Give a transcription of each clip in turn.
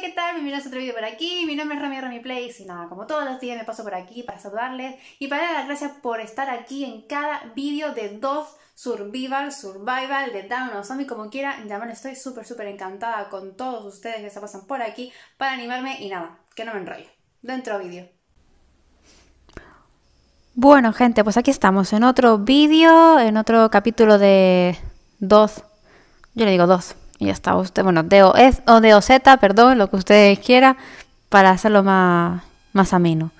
¿qué tal? Bienvenidos a otro vídeo por aquí, mi nombre es Rami Rami Place y nada, como todos los días me paso por aquí para saludarles y para dar las gracias por estar aquí en cada vídeo de Dos Survival, Survival, de Down o Zombie, como Ya me estoy súper súper encantada con todos ustedes que se pasan por aquí para animarme y nada, que no me enrollo, dentro vídeo. Bueno gente, pues aquí estamos en otro vídeo, en otro capítulo de Dos. yo le digo Dos y ya está usted, bueno, de o Z, perdón, lo que usted quiera, para hacerlo más, más ameno.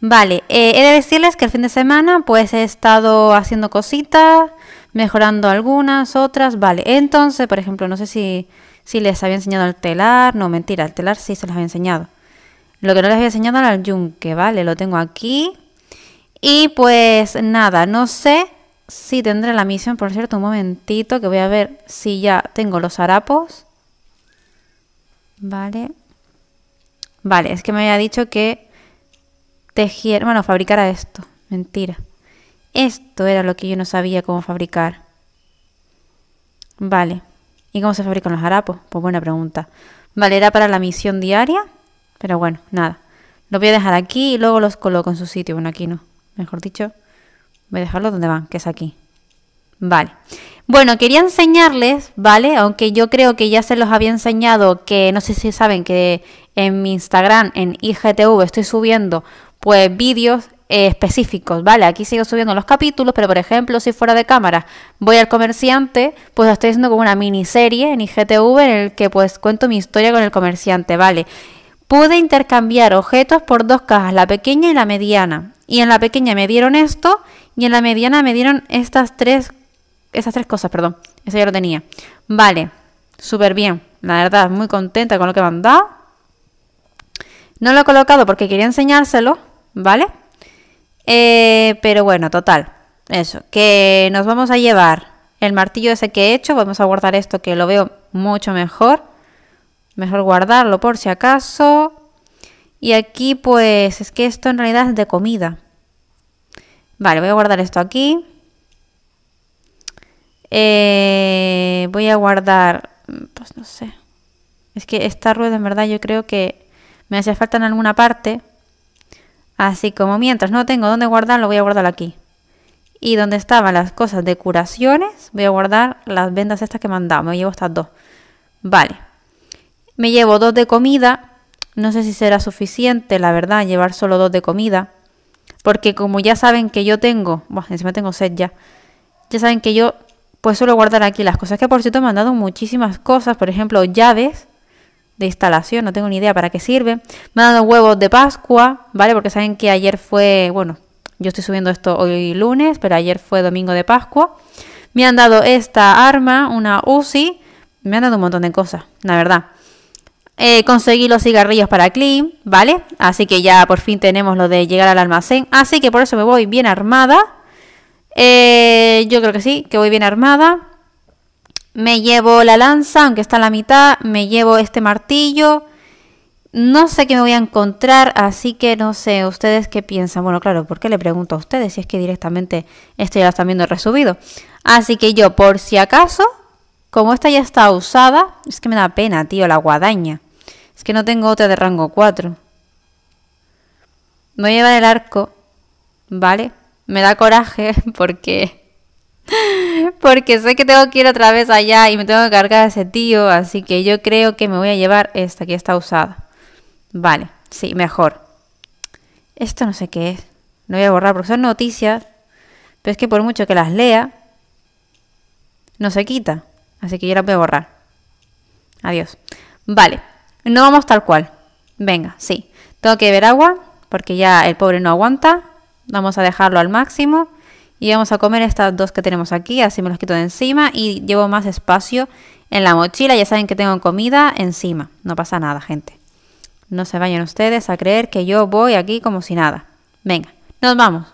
Vale, eh, he de decirles que el fin de semana pues he estado haciendo cositas, mejorando algunas, otras, vale. Entonces, por ejemplo, no sé si, si les había enseñado el telar, no, mentira, el telar sí se les había enseñado. Lo que no les había enseñado era el yunque, ¿vale? Lo tengo aquí. Y pues nada, no sé Sí, tendré la misión, por cierto, un momentito, que voy a ver si ya tengo los harapos. Vale. Vale, es que me había dicho que tejiera, bueno, fabricara esto. Mentira. Esto era lo que yo no sabía cómo fabricar. Vale. ¿Y cómo se fabrican los harapos? Pues buena pregunta. Vale, era para la misión diaria, pero bueno, nada. Lo voy a dejar aquí y luego los coloco en su sitio. Bueno, aquí no, mejor dicho. Voy a dejarlo donde van, que es aquí. Vale. Bueno, quería enseñarles, ¿vale? Aunque yo creo que ya se los había enseñado, que no sé si saben que en mi Instagram, en IGTV, estoy subiendo pues vídeos eh, específicos, ¿vale? Aquí sigo subiendo los capítulos, pero por ejemplo, si fuera de cámara voy al comerciante, pues lo estoy haciendo como una miniserie en IGTV en el que pues cuento mi historia con el comerciante, ¿vale? Pude intercambiar objetos por dos cajas, la pequeña y la mediana. Y en la pequeña me dieron esto y en la mediana me dieron estas tres, esas tres cosas, perdón. Eso ya lo tenía. Vale, súper bien. La verdad, muy contenta con lo que me han dado. No lo he colocado porque quería enseñárselo, ¿vale? Eh, pero bueno, total. Eso, que nos vamos a llevar el martillo ese que he hecho. Vamos a guardar esto que lo veo mucho mejor. Mejor guardarlo por si acaso. Y aquí pues es que esto en realidad es de comida. Vale, voy a guardar esto aquí. Eh, voy a guardar, mm, pues no sé. Es que esta rueda en verdad yo creo que me hace falta en alguna parte. Así como mientras no tengo dónde guardarlo, voy a guardarlo aquí. Y donde estaban las cosas de curaciones, voy a guardar las vendas estas que me han dado. Me llevo estas dos. Vale. Me llevo dos de comida no sé si será suficiente, la verdad, llevar solo dos de comida. Porque como ya saben que yo tengo, bueno, encima tengo sed ya, ya saben que yo pues suelo guardar aquí las cosas. Que por cierto me han dado muchísimas cosas, por ejemplo, llaves de instalación, no tengo ni idea para qué sirve. Me han dado huevos de Pascua, ¿vale? Porque saben que ayer fue, bueno, yo estoy subiendo esto hoy lunes, pero ayer fue domingo de Pascua. Me han dado esta arma, una Uzi, me han dado un montón de cosas, la verdad. Eh, conseguí los cigarrillos para Clean, ¿vale? Así que ya por fin tenemos lo de llegar al almacén. Así que por eso me voy bien armada. Eh, yo creo que sí, que voy bien armada. Me llevo la lanza, aunque está a la mitad. Me llevo este martillo. No sé qué me voy a encontrar, así que no sé, ustedes qué piensan. Bueno, claro, ¿por qué le pregunto a ustedes si es que directamente Esto ya lo están viendo resubido? Así que yo, por si acaso, como esta ya está usada, es que me da pena, tío, la guadaña. Es que no tengo otra de rango 4. Me voy a llevar el arco, ¿vale? Me da coraje porque... Porque sé que tengo que ir otra vez allá y me tengo que cargar a ese tío, así que yo creo que me voy a llevar esta que está usada. Vale, sí, mejor. Esto no sé qué es. No voy a borrar porque son noticias, pero es que por mucho que las lea, no se quita. Así que yo la voy a borrar. Adiós. Vale. No vamos tal cual. Venga, sí. Tengo que ver agua porque ya el pobre no aguanta. Vamos a dejarlo al máximo. Y vamos a comer estas dos que tenemos aquí, así me los quito de encima y llevo más espacio en la mochila. Ya saben que tengo comida encima, no pasa nada, gente. No se vayan ustedes a creer que yo voy aquí como si nada. Venga, nos vamos.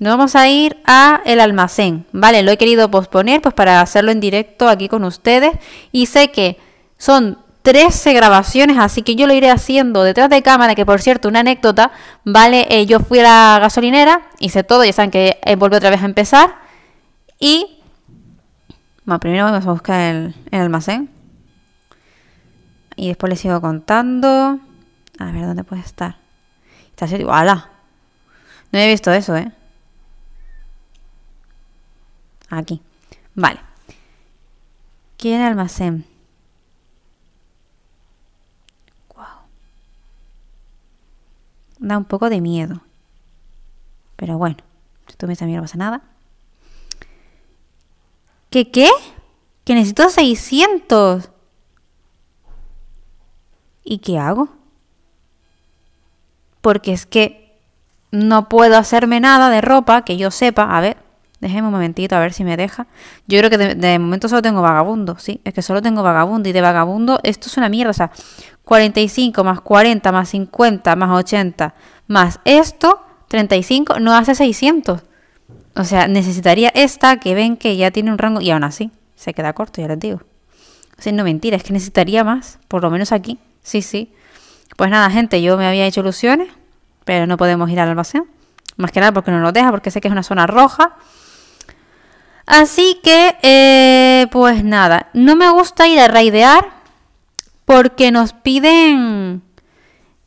Nos vamos a ir a el almacén, ¿vale? Lo he querido posponer pues para hacerlo en directo aquí con ustedes y sé que son 13 grabaciones, así que yo lo iré haciendo detrás de cámara, que por cierto, una anécdota, ¿vale? Eh, yo fui a la gasolinera, hice todo, ya saben que eh, otra vez a empezar, y... Bueno, primero vamos a buscar el, el almacén. Y después les sigo contando. A ver, ¿dónde puede estar? Está así, ¡Hala! No he visto eso, ¿eh? Aquí. Vale. ¿Quién almacén? da un poco de miedo. Pero bueno, si tú me dices a mí no pasa nada. ¿Qué qué? Que necesito 600. ¿Y qué hago? Porque es que no puedo hacerme nada de ropa que yo sepa. A ver, déjeme un momentito a ver si me deja. Yo creo que de, de momento solo tengo vagabundo, sí. Es que solo tengo vagabundo y de vagabundo esto es una mierda. O sea, 45 más 40 más 50 más 80 más esto, 35, no hace 600. O sea, necesitaría esta que ven que ya tiene un rango y aún así se queda corto, ya les digo. O no mentira, es que necesitaría más, por lo menos aquí. Sí, sí. Pues nada, gente, yo me había hecho ilusiones, pero no podemos ir al almacén. Más que nada porque no lo deja, porque sé que es una zona roja. Así que, eh, pues nada, no me gusta ir a raidear porque nos piden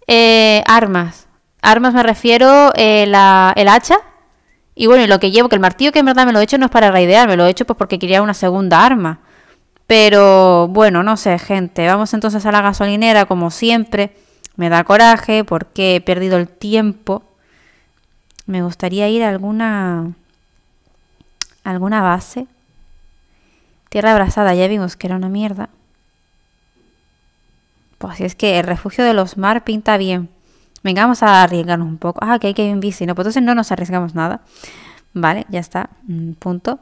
eh, armas. Armas me refiero eh, el hacha y bueno, lo que llevo, que el martillo que en verdad me lo he hecho no es para raidear, me lo he hecho pues porque quería una segunda arma. Pero bueno, no sé, gente, vamos entonces a la gasolinera como siempre. Me da coraje porque he perdido el tiempo. Me gustaría ir a alguna alguna base. Tierra abrazada, ya vimos que era una mierda. Pues así es que el refugio de los mar pinta bien. Vengamos a arriesgarnos un poco. Ah, que hay que ir en bici. No, pues entonces no nos arriesgamos nada. Vale, ya está. Mm, punto.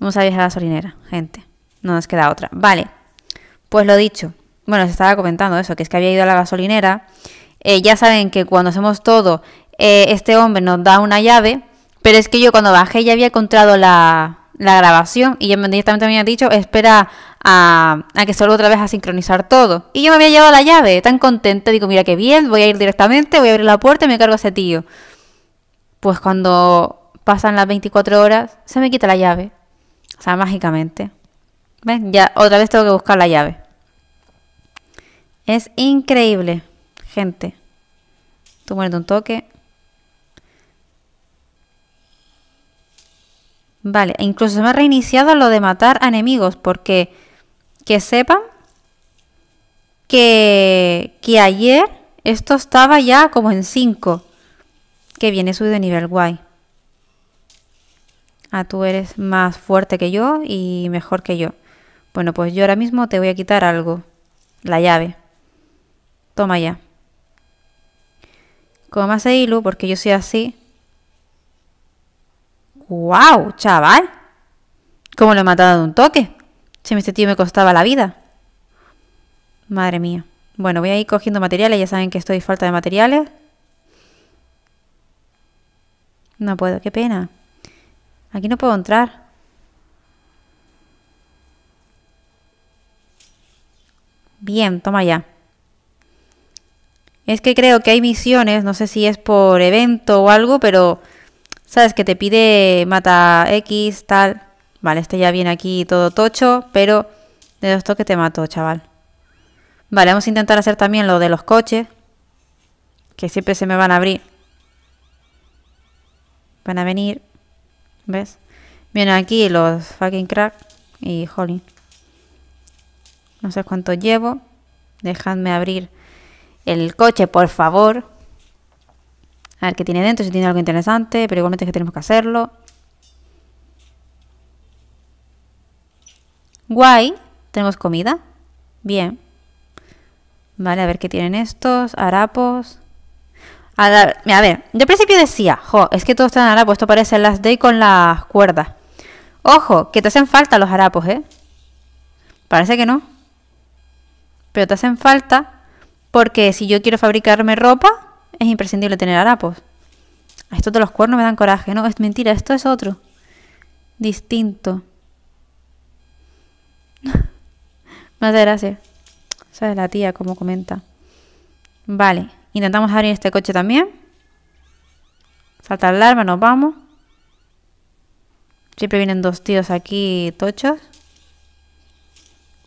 Vamos a viajar a la gasolinera, gente. No nos queda otra. Vale. Pues lo dicho. Bueno, se estaba comentando eso, que es que había ido a la gasolinera. Eh, ya saben que cuando hacemos todo, eh, este hombre nos da una llave. Pero es que yo cuando bajé ya había encontrado la, la grabación y ya directamente me ha dicho, espera a, que solo otra vez a sincronizar todo. Y yo me había llevado la llave, tan contenta, digo, mira qué bien, voy a ir directamente, voy a abrir la puerta y me cargo a ese tío. Pues cuando pasan las 24 horas, se me quita la llave. O sea, mágicamente. ven Ya otra vez tengo que buscar la llave. Es increíble, gente. Tú muérete un toque. Vale, e incluso se me ha reiniciado lo de matar a enemigos, porque que sepan que, ayer esto estaba ya como en 5. Que viene subido de nivel, guay. Ah, tú eres más fuerte que yo y mejor que yo. Bueno, pues yo ahora mismo te voy a quitar algo. La llave. Toma ya. Como hace hilo, porque yo soy así, ¡Wow, chaval! ¿Cómo lo he matado de un toque? me este tío me costaba la vida. Madre mía. Bueno, voy a ir cogiendo materiales. Ya saben que estoy falta de materiales. No puedo, qué pena. Aquí no puedo entrar. Bien, toma ya. Es que creo que hay misiones, no sé si es por evento o algo, pero ¿Sabes? Que te pide mata X, tal. Vale, este ya viene aquí todo tocho, pero de esto toques te mato, chaval. Vale, vamos a intentar hacer también lo de los coches. Que siempre se me van a abrir. Van a venir. ¿Ves? Vienen aquí los fucking crack. Y jolín. No sé cuánto llevo. Dejadme abrir el coche, por favor. A ver qué tiene dentro, si tiene algo interesante, pero igualmente es que tenemos que hacerlo. Guay, tenemos comida. Bien. Vale, a ver qué tienen estos, harapos. A ver, a ver, de principio decía, jo, es que todos están harapos, esto parece las day con las cuerdas. Ojo, que te hacen falta los harapos, ¿eh? Parece que no. Pero te hacen falta porque si yo quiero fabricarme ropa, es imprescindible tener harapos. Esto de los cuernos me dan coraje, no, es mentira, esto es otro. Distinto. me hace gracia. Esa es la tía, como comenta. Vale, intentamos abrir este coche también. el alarma, nos vamos. Siempre vienen dos tíos aquí tochos.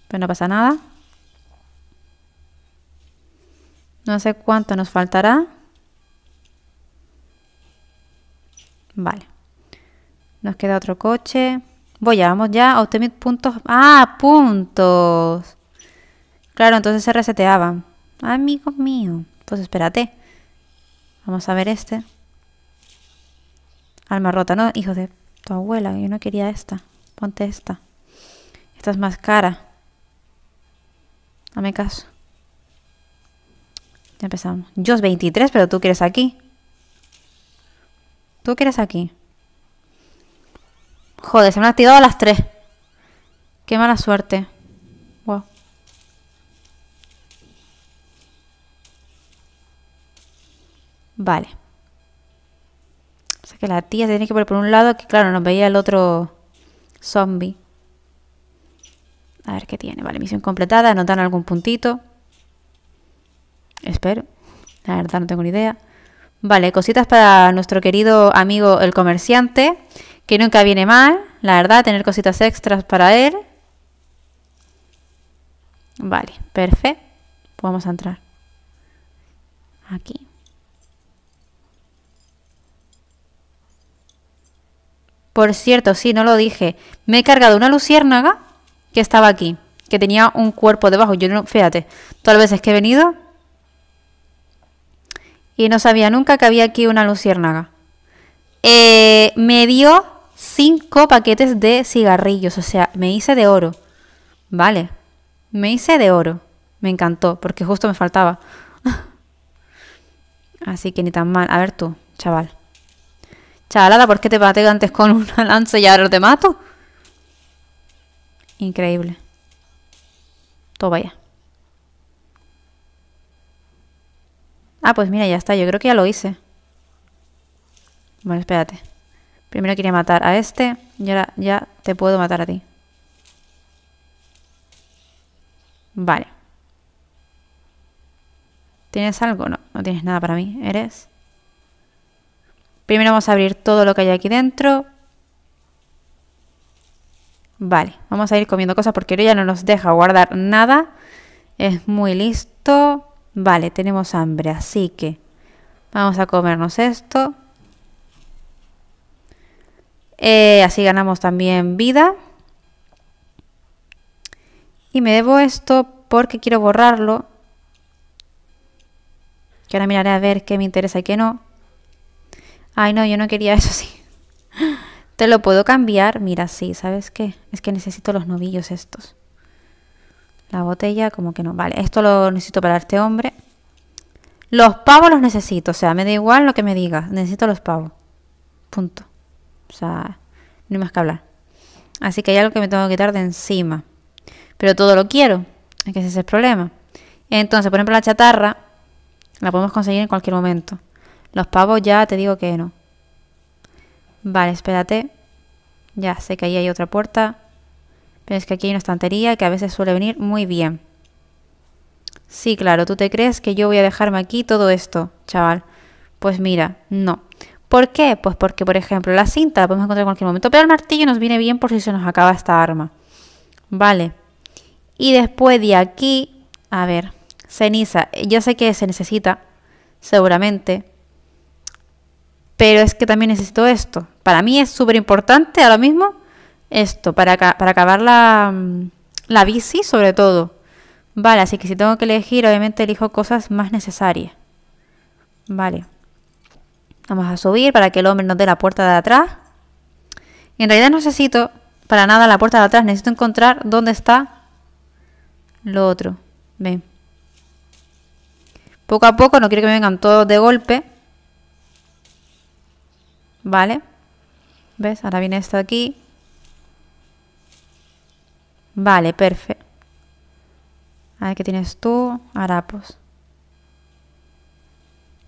Pero no pasa nada. No sé cuánto nos faltará. Vale. Nos queda otro coche. Voy, ya, vamos ya a obtener puntos. ¡Ah, puntos! Claro, entonces se reseteaban. amigos mío. Pues espérate. Vamos a ver este. Alma rota, ¿no? Hijo de tu abuela, yo no quería esta. Ponte esta. Esta es más cara. Dame caso. Ya empezamos. Yo es 23, pero tú quieres aquí. ¿Tú qué eres aquí? Joder, se me han activado a las tres Qué mala suerte. Vale. O sea que la tía se tiene que poner por un lado, que claro, nos veía el otro zombie. A ver qué tiene. Vale, misión completada, dan algún puntito. Espero. La verdad no tengo ni idea. Vale, cositas para nuestro querido amigo el comerciante, que nunca viene mal, la verdad, tener cositas extras para él. Vale, perfecto. vamos a entrar. Aquí. Por cierto, sí, no lo dije. Me he cargado una luciérnaga que estaba aquí, que tenía un cuerpo debajo. Yo no, fíjate, todas vez veces que he venido y no sabía nunca que había aquí una luciérnaga. Eh, me dio cinco paquetes de cigarrillos, o sea, me hice de oro. Vale, me hice de oro. Me encantó, porque justo me faltaba. Así que ni tan mal. A ver tú, chaval. Chavalada, ¿por qué te pateo antes con una lanza y ahora te mato? Increíble. Todo vaya. Ah, pues mira, ya está. Yo creo que ya lo hice. Bueno, espérate. Primero quería matar a este y ahora ya te puedo matar a ti. Vale. ¿Tienes algo? No, no tienes nada para mí. Eres... Primero vamos a abrir todo lo que hay aquí dentro. Vale, vamos a ir comiendo cosas porque ya no nos deja guardar nada. Es muy listo. Vale, tenemos hambre, así que vamos a comernos esto. Eh, así ganamos también vida. Y me debo esto porque quiero borrarlo. Que ahora miraré a ver qué me interesa y qué no. Ay, no, yo no quería eso, sí. Te lo puedo cambiar. Mira, sí, ¿sabes qué? Es que necesito los novillos estos. La botella como que no. Vale, esto lo necesito para este hombre. Los pavos los necesito, o sea, me da igual lo que me diga necesito los pavos. Punto. O sea, no hay más que hablar. Así que hay algo que me tengo que quitar de encima. Pero todo lo quiero, es que ese es el problema. Entonces, por ejemplo, la chatarra la podemos conseguir en cualquier momento. Los pavos ya te digo que no. Vale, espérate. Ya sé que ahí hay otra puerta. Pero es que aquí hay una estantería que a veces suele venir muy bien. Sí, claro, tú te crees que yo voy a dejarme aquí todo esto, chaval. Pues mira, no. ¿Por qué? Pues porque, por ejemplo, la cinta la podemos encontrar en cualquier momento, pero el martillo nos viene bien por si se nos acaba esta arma. Vale. Y después de aquí, a ver, ceniza. Yo sé que se necesita, seguramente. Pero es que también necesito esto. Para mí es súper importante ahora mismo esto, para, acabar mm, la, bici sobre todo. Vale, así que si tengo que elegir, obviamente elijo cosas más necesarias. Vale. Vamos a subir para que el hombre nos dé la puerta de atrás. en realidad no necesito para nada la puerta de atrás. Necesito encontrar dónde está lo otro. Ven. Poco a poco, no quiero que me vengan todos de golpe. Vale. ¿Ves? Ahora viene esto aquí. Vale, perfecto. A ver qué tienes tú, harapos.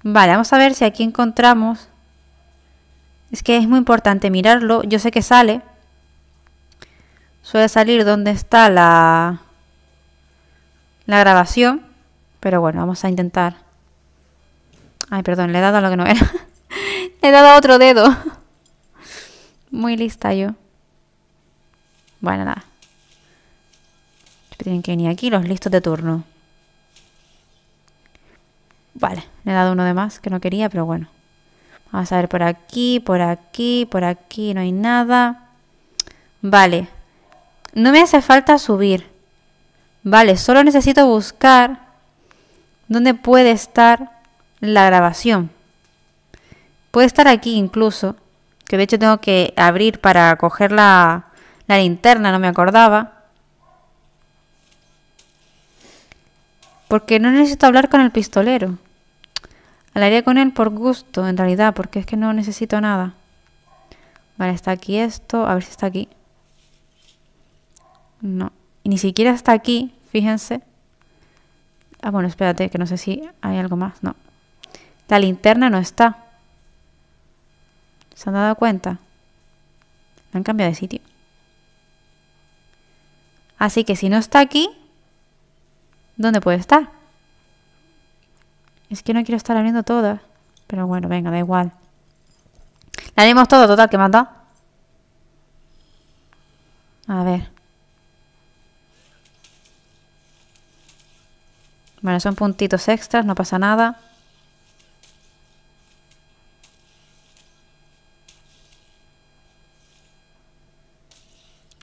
Vale, vamos a ver si aquí encontramos. Es que es muy importante mirarlo. Yo sé que sale. Suele salir donde está la, la grabación. Pero bueno, vamos a intentar. Ay, perdón, le he dado a lo que no era. le he dado a otro dedo. muy lista yo. Bueno, nada. Tienen que venir aquí los listos de turno. Vale, le he dado uno de más que no quería, pero bueno. Vamos a ver por aquí, por aquí, por aquí, no hay nada. Vale. No me hace falta subir. Vale, solo necesito buscar dónde puede estar la grabación. Puede estar aquí incluso, que de hecho tengo que abrir para coger la, la linterna, no me acordaba. porque no necesito hablar con el pistolero. Hablaría con él por gusto, en realidad, porque es que no necesito nada. Vale, está aquí esto, a ver si está aquí. No, y ni siquiera está aquí, fíjense. Ah, bueno, espérate, que no sé si hay algo más, no. La linterna no está. ¿Se han dado cuenta? han cambiado de sitio. Así que si no está aquí, ¿Dónde puede estar? Es que no quiero estar abriendo todas. Pero bueno, venga, da igual. La haremos todo, total, que dado? A ver. Bueno, son puntitos extras, no pasa nada.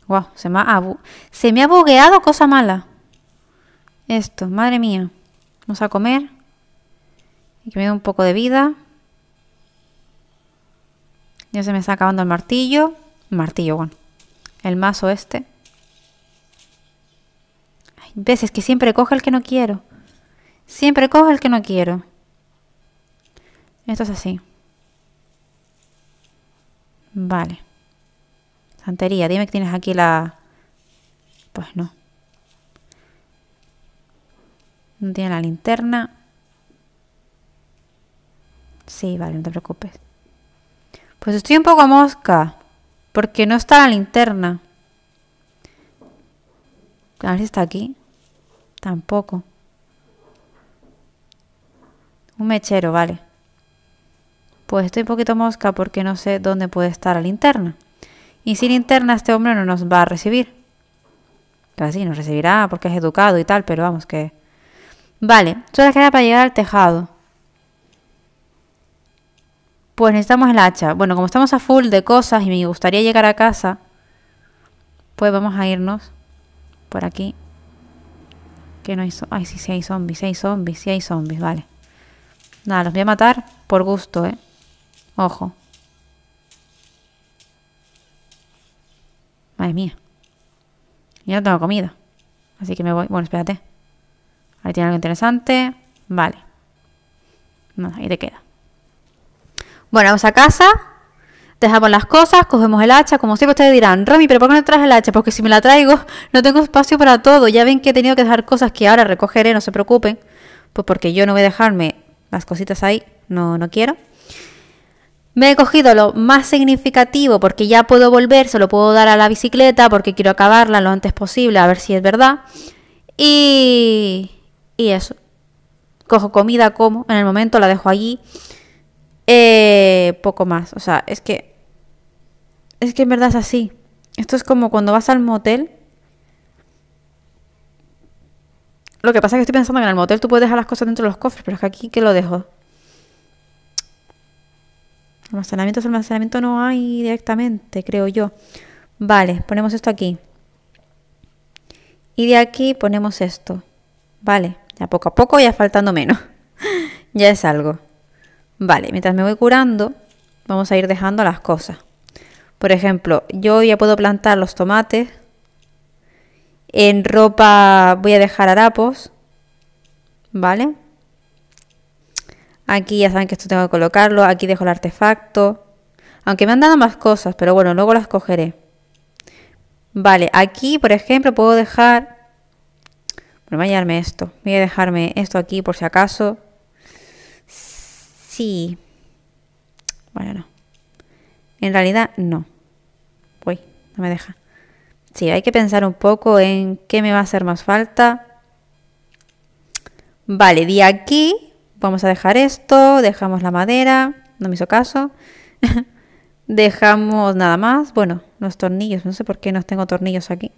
Wow, se me ha, se me ha bugueado cosa mala. Esto, madre mía. Vamos a comer. que me dé un poco de vida. Ya se me está acabando el martillo. Martillo, bueno. El mazo este. Hay veces que siempre coge el que no quiero. Siempre coge el que no quiero. Esto es así. Vale. Santería, dime que tienes aquí la... Pues no. No tiene la linterna. Sí, vale, no te preocupes. Pues estoy un poco mosca. Porque no está la linterna. A ver está aquí. Tampoco. Un mechero, vale. Pues estoy un poquito mosca porque no sé dónde puede estar la linterna. Y sin linterna este hombre no nos va a recibir. Claro, pues sí, nos recibirá porque es educado y tal, pero vamos que Vale, solo queda para llegar al tejado. Pues necesitamos el hacha. Bueno, como estamos a full de cosas y me gustaría llegar a casa, pues vamos a irnos por aquí. Que no hay... zombies. Ay, sí, sí hay zombies, sí hay zombies, sí hay zombies, vale. Nada, los voy a matar por gusto, ¿eh? Ojo. Madre mía. Ya no tengo comida. Así que me voy. Bueno, espérate. Ahí tiene algo interesante. Vale. No, ahí te queda. Bueno, vamos a casa. Dejamos las cosas, cogemos el hacha. Como siempre ustedes dirán, Rami, ¿pero por qué no traes el hacha? Porque si me la traigo, no tengo espacio para todo. Ya ven que he tenido que dejar cosas que ahora recogeré, no se preocupen. Pues porque yo no voy a dejarme las cositas ahí. No, no quiero. Me he cogido lo más significativo porque ya puedo volver, se lo puedo dar a la bicicleta porque quiero acabarla lo antes posible, a ver si es verdad. Y y eso. Cojo comida, como, en el momento la dejo allí. Eh, poco más. O sea, es que. Es que en verdad es así. Esto es como cuando vas al motel. Lo que pasa es que estoy pensando que en el motel tú puedes dejar las cosas dentro de los cofres, pero es que aquí que lo dejo. Almacenamiento, almacenamiento no hay directamente, creo yo. Vale, ponemos esto aquí. Y de aquí ponemos esto. Vale poco a poco, ya faltando menos. ya es algo. Vale, mientras me voy curando, vamos a ir dejando las cosas. Por ejemplo, yo ya puedo plantar los tomates. En ropa voy a dejar harapos. ¿Vale? Aquí ya saben que esto tengo que colocarlo. Aquí dejo el artefacto. Aunque me han dado más cosas, pero bueno, luego las cogeré. Vale, aquí por ejemplo puedo dejar voy a esto. Voy a dejarme esto aquí por si acaso. Sí. Bueno, no. En realidad, no. Uy, no me deja. Sí, hay que pensar un poco en qué me va a hacer más falta. Vale, de aquí vamos a dejar esto. Dejamos la madera. No me hizo caso. dejamos nada más. Bueno, los tornillos. No sé por qué no tengo tornillos aquí.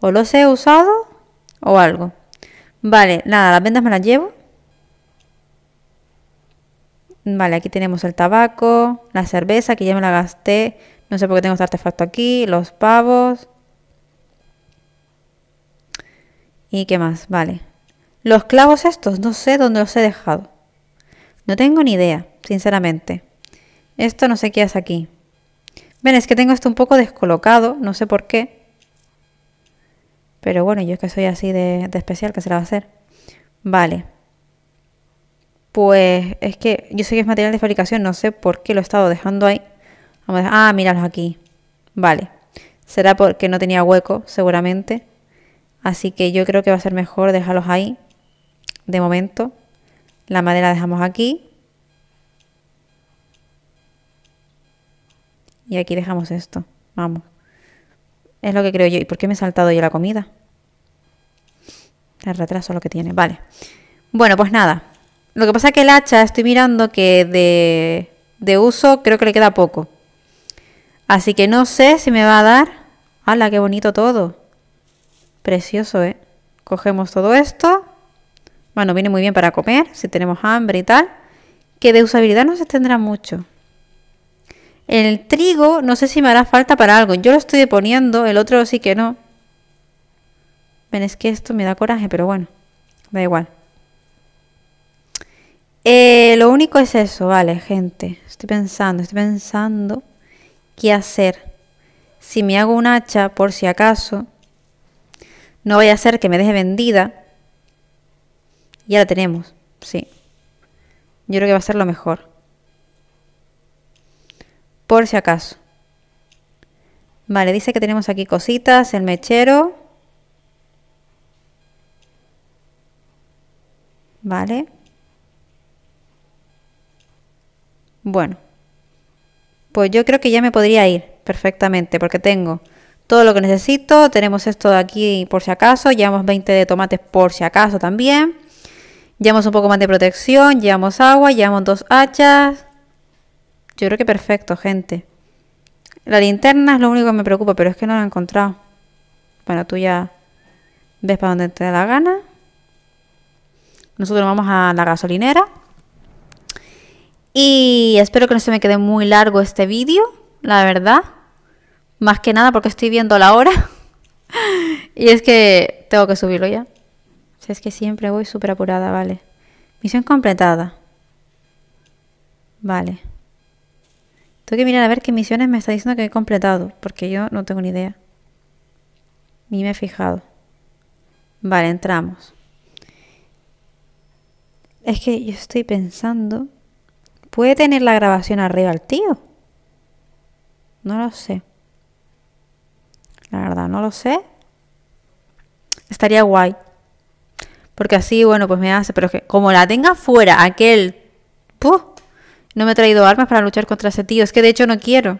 O los he usado o algo. Vale, nada, las vendas me las llevo. Vale, aquí tenemos el tabaco, la cerveza, que ya me la gasté. No sé por qué tengo este artefacto aquí, los pavos. ¿Y qué más? Vale. Los clavos estos, no sé dónde los he dejado. No tengo ni idea, sinceramente. Esto no sé qué es aquí. Ven, es que tengo esto un poco descolocado, no sé por qué. Pero bueno, yo es que soy así de, especial, que se la va a hacer? Vale. Pues es que yo sé que es material de fabricación, no sé por qué lo he estado dejando ahí. Vamos a ah, míralos aquí. Vale. Será porque no tenía hueco, seguramente. Así que yo creo que va a ser mejor dejarlos ahí. De momento. La madera dejamos aquí. Y aquí dejamos esto. Vamos. Es lo que creo yo. ¿Y por qué me he saltado yo la comida? El retraso lo que tiene, vale. Bueno, pues nada. Lo que pasa es que el hacha estoy mirando que de, de uso creo que le queda poco. Así que no sé si me va a dar... ¡Hala, qué bonito todo! Precioso, ¿eh? Cogemos todo esto. Bueno, viene muy bien para comer, si tenemos hambre y tal. Que de usabilidad no se tendrá mucho. El trigo, no sé si me hará falta para algo. Yo lo estoy poniendo, el otro sí que no. Ven, es que esto me da coraje, pero bueno, da igual. Eh, lo único es eso, vale, gente. Estoy pensando, estoy pensando qué hacer. Si me hago un hacha, por si acaso, no vaya a ser que me deje vendida. Ya la tenemos, sí. Yo creo que va a ser lo mejor. Por si acaso. Vale, dice que tenemos aquí cositas, el mechero. ¿vale? Bueno, pues yo creo que ya me podría ir perfectamente porque tengo todo lo que necesito. Tenemos esto de aquí por si acaso, llevamos 20 de tomates por si acaso también. Llevamos un poco más de protección, llevamos agua, llevamos dos hachas. Yo creo que perfecto, gente. La linterna es lo único que me preocupa, pero es que no la he encontrado. Bueno, tú ya ves para dónde te da la gana. Nosotros vamos a la gasolinera. Y espero que no se me quede muy largo este vídeo, la verdad. Más que nada porque estoy viendo la hora. y es que tengo que subirlo ya. O es que siempre voy súper apurada, vale. Misión completada. Vale. Tengo que mirar a ver qué misiones me está diciendo que he completado, porque yo no tengo ni idea. Ni me he fijado. Vale, entramos. Es que yo estoy pensando. ¿Puede tener la grabación arriba el tío? No lo sé. La verdad, no lo sé. Estaría guay. Porque así, bueno, pues me hace. Pero es que como la tenga fuera, aquel. ¡puh! No me he traído armas para luchar contra ese tío. Es que de hecho no quiero.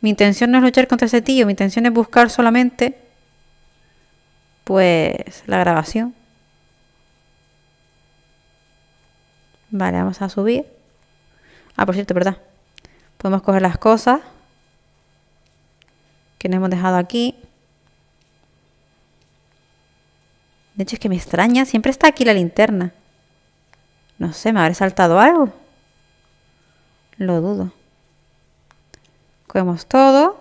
Mi intención no es luchar contra ese tío. Mi intención es buscar solamente. Pues. la grabación. Vale, vamos a subir. Ah, por cierto, ¿verdad? Podemos coger las cosas que nos hemos dejado aquí. De hecho, es que me extraña. Siempre está aquí la linterna. No sé, ¿me habré saltado algo? Lo dudo. Cogemos todo.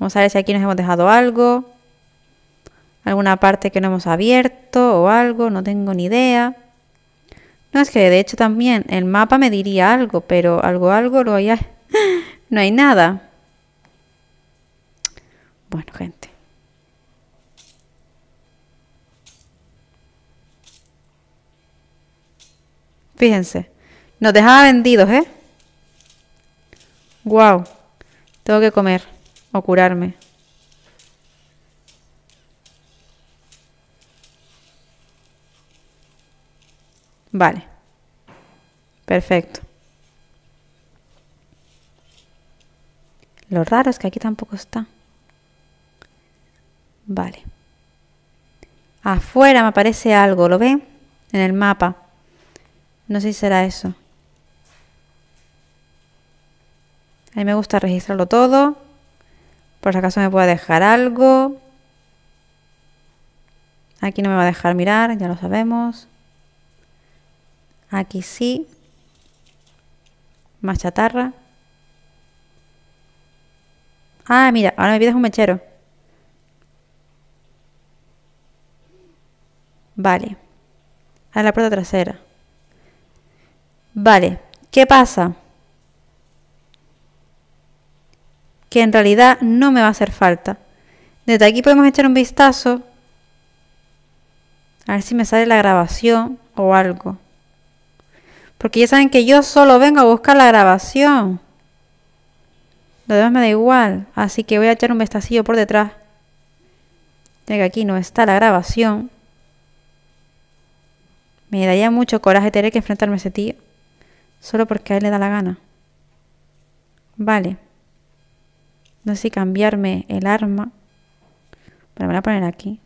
Vamos a ver si aquí nos hemos dejado algo. Alguna parte que no hemos abierto o algo. No tengo ni idea es que de hecho también el mapa me diría algo, pero algo, algo, no hay nada. Bueno, gente. Fíjense. Nos dejaba vendidos, ¿eh? Wow. Tengo que comer o curarme. Vale. Perfecto. Lo raro es que aquí tampoco está. Vale. Afuera me aparece algo, ¿lo ve? En el mapa. No sé si será eso. A mí me gusta registrarlo todo. Por si acaso me puede dejar algo. Aquí no me va a dejar mirar, ya lo sabemos. Aquí sí. Más chatarra. Ah, mira, ahora me pides un mechero. Vale. A la puerta trasera. Vale. ¿Qué pasa? Que en realidad no me va a hacer falta. Desde aquí podemos echar un vistazo. A ver si me sale la grabación o algo. Porque ya saben que yo solo vengo a buscar la grabación. Lo demás me da igual. Así que voy a echar un vestacillo por detrás. Ya que aquí no está la grabación. Me daría mucho coraje tener que enfrentarme a ese tío. Solo porque a él le da la gana. Vale. No sé si cambiarme el arma. Pero me voy a poner aquí.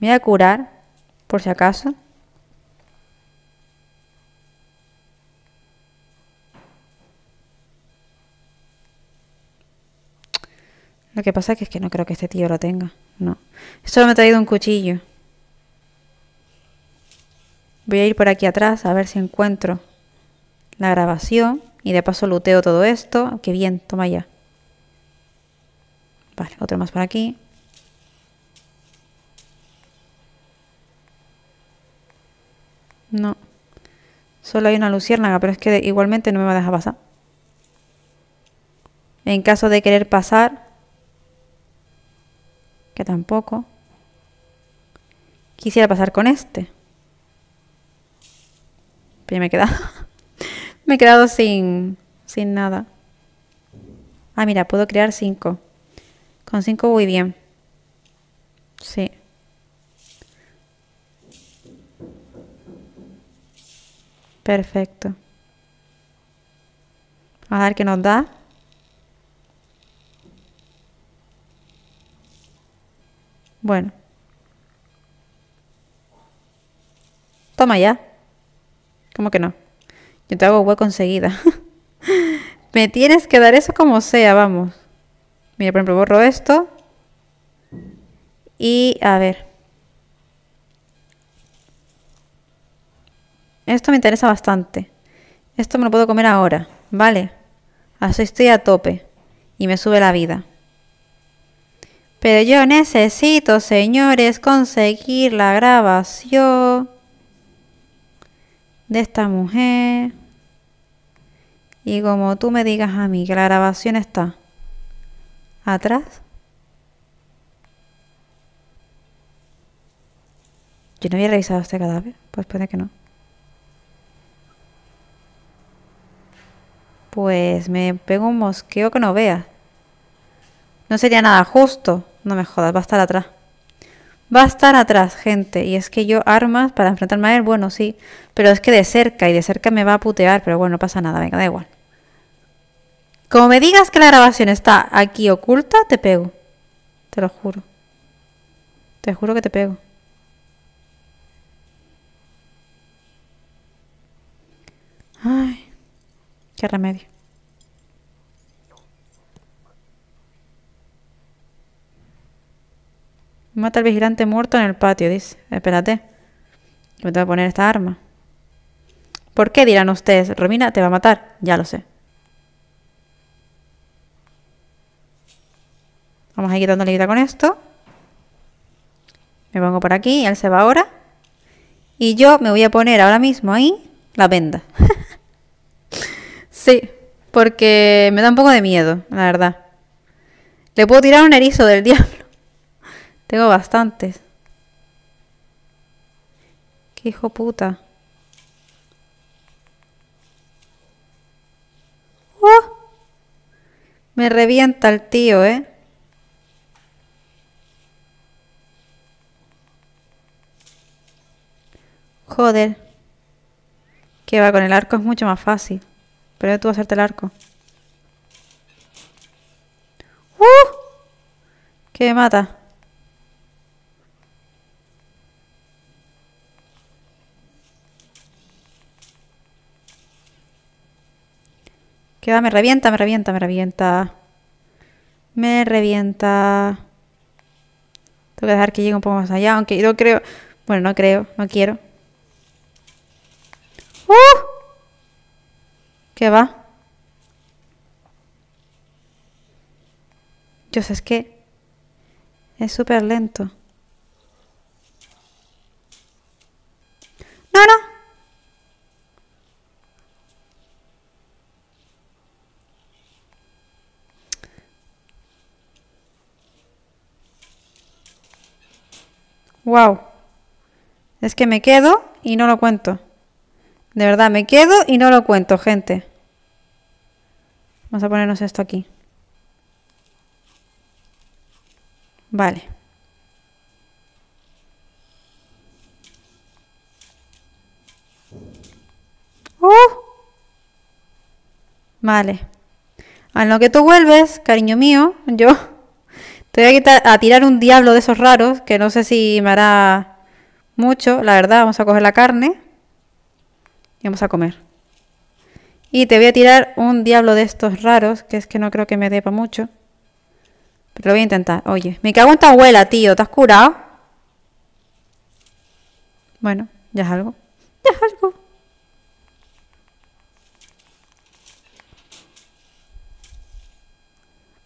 Me voy a curar, por si acaso. Lo que pasa es que, es que no creo que este tío lo tenga. No. Solo me ha traído un cuchillo. Voy a ir por aquí atrás a ver si encuentro la grabación. Y de paso luteo todo esto. Qué bien, toma ya. Vale, otro más por aquí. No. Solo hay una luciérnaga, pero es que igualmente no me va a dejar pasar. En caso de querer pasar, que tampoco. Quisiera pasar con este. Pero me he quedado. me he quedado sin, sin nada. Ah, mira, puedo crear 5. Con 5 voy bien. Sí. Perfecto. a ver qué nos da. Bueno. Toma ya. ¿Cómo que no? Yo te hago hueco enseguida. Me tienes que dar eso como sea, vamos. Mira, por ejemplo, borro esto. Y a ver. Esto me interesa bastante. Esto me lo puedo comer ahora, ¿vale? Así estoy a tope. Y me sube la vida. Pero yo necesito, señores, conseguir la grabación de esta mujer. Y como tú me digas a mí que la grabación está atrás. Yo no había revisado este cadáver, pues puede que no. Pues me pego un mosqueo que no vea. No sería nada justo. No me jodas, va a estar atrás. Va a estar atrás, gente. Y es que yo armas para enfrentarme a él, bueno, sí. Pero es que de cerca, y de cerca me va a putear, pero bueno, no pasa nada, venga, da igual. Como me digas que la grabación está aquí oculta, te pego. Te lo juro. Te juro que te pego. Ay, qué remedio. Mata al vigilante muerto en el patio, dice. Espérate. Me te voy a poner esta arma. ¿Por qué dirán ustedes? Romina te va a matar. Ya lo sé. Vamos a ir la vida con esto. Me pongo por aquí, él se va ahora. Y yo me voy a poner ahora mismo ahí la venda. sí, porque me da un poco de miedo, la verdad. Le puedo tirar un erizo del diablo. Tengo bastantes. Qué hijo puta. ¡Oh! Me revienta el tío, ¿eh? Joder. Que va, con el arco es mucho más fácil. Pero tú hacerte el arco. ¡Uh! Que me mata. Que va, me revienta, me revienta, me revienta. Me revienta. Tengo que dejar que llegue un poco más allá, aunque yo creo... Bueno, no creo, no quiero. ¡Uh! ¿Qué va? Yo sé, es que... Es súper lento. ¡No, no! Wow. Es que me quedo y no lo cuento. De verdad, me quedo y no lo cuento, gente. Vamos a ponernos esto aquí. Vale. ¡Oh! Vale. A lo que tú vuelves, cariño mío, yo te voy a, quitar, a tirar un diablo de esos raros, que no sé si me hará mucho, la verdad. Vamos a coger la carne y vamos a comer. Y te voy a tirar un diablo de estos raros, que es que no creo que me dé mucho. Pero lo voy a intentar. Oye, me cago en tu abuela, tío. ¿Te has curado? Bueno, ya es algo. Ya es algo.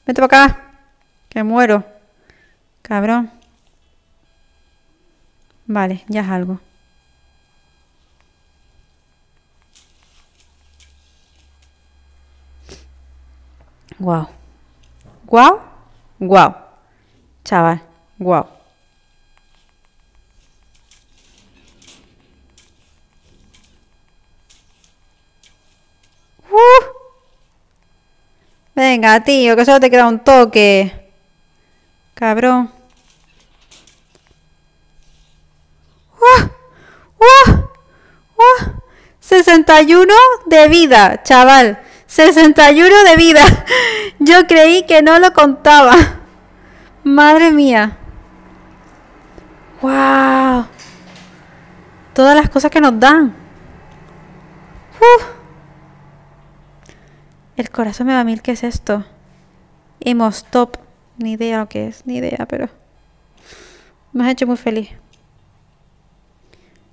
Vete para acá. Me muero. Cabrón. Vale, ya es algo. wow wow Guau. Chaval, guau. Venga, tío, que solo te queda un toque. Cabrón. 61 de vida, chaval. 61 de vida. Yo creí que no lo contaba. Madre mía. ¡Wow! Todas las cosas que nos dan. El corazón me va a mil. ¿Qué es esto? Hemos top. Ni idea lo que es, ni idea, pero me has hecho muy feliz.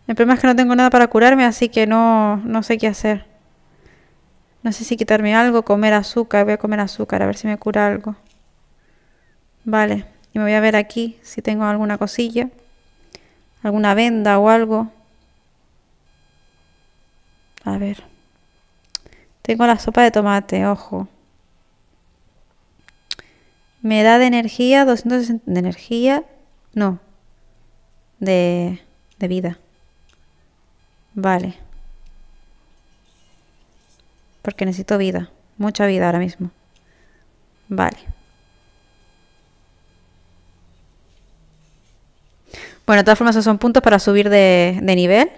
El problema es que no tengo nada para curarme, así que no, no sé qué hacer. No sé si quitarme algo, comer azúcar. Voy a comer azúcar, a ver si me cura algo. Vale, y me voy a ver aquí si tengo alguna cosilla. Alguna venda o algo. A ver. Tengo la sopa de tomate, ojo. Me da de energía 260 de energía. No. De, de vida. Vale. Porque necesito vida. Mucha vida ahora mismo. Vale. Bueno, de todas formas, esos son puntos para subir de, de nivel.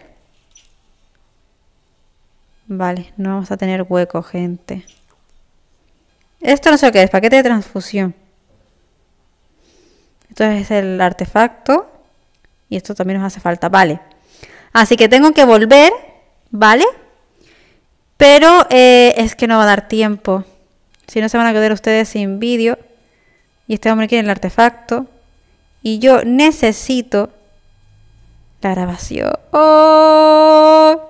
Vale, no vamos a tener hueco, gente. Esto no sé lo que es, paquete de transfusión. Entonces el artefacto. Y esto también nos hace falta, vale. Así que tengo que volver, ¿vale? Pero eh, es que no va a dar tiempo. Si no se van a quedar ustedes sin vídeo. Y este hombre quiere el artefacto. Y yo necesito la grabación. Bueno,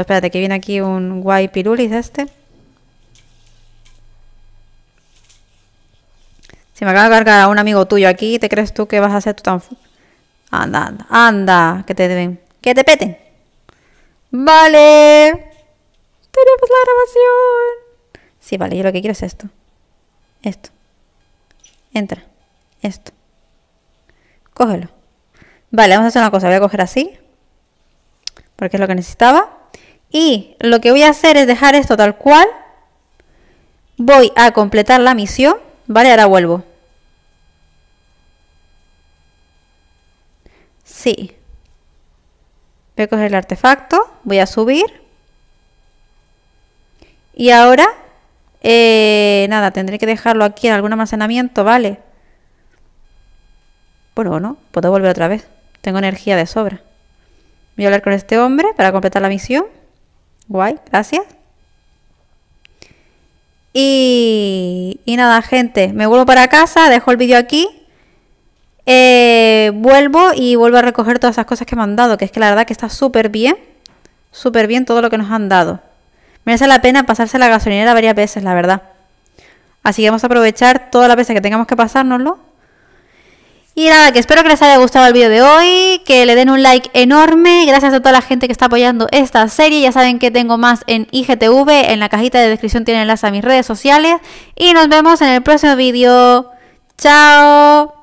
espérate, que viene aquí un guay pirulis este. Se me acaba de cargar un amigo tuyo aquí. ¿Te crees tú que vas a hacer tú tan... Anda, anda, anda. Que te deben. Que te peten. Vale. Tenemos la grabación. Sí, vale. Yo lo que quiero es esto. Esto. Entra. Esto. Cógelo. Vale, vamos a hacer una cosa. Voy a coger así. Porque es lo que necesitaba. Y lo que voy a hacer es dejar esto tal cual. Voy a completar la misión. Vale, ahora vuelvo. Sí. Voy a coger el artefacto, voy a subir. Y ahora, eh, nada, tendré que dejarlo aquí en algún almacenamiento, ¿vale? Bueno, pues no, puedo volver otra vez. Tengo energía de sobra. Voy a hablar con este hombre para completar la misión. Guay, gracias. Y, y, nada, gente, me vuelvo para casa, dejo el vídeo aquí. Eh, vuelvo y vuelvo a recoger todas esas cosas que me han dado, que es que la verdad que está súper bien, súper bien todo lo que nos han dado. Merece la pena pasarse la gasolinera varias veces, la verdad. Así que vamos a aprovechar todas las veces que tengamos que pasárnoslo. Y nada, que espero que les haya gustado el vídeo de hoy, que le den un like enorme. Gracias a toda la gente que está apoyando esta serie. Ya saben que tengo más en IGTV. En la cajita de descripción tienen enlace a mis redes sociales. Y nos vemos en el próximo vídeo. ¡Chao!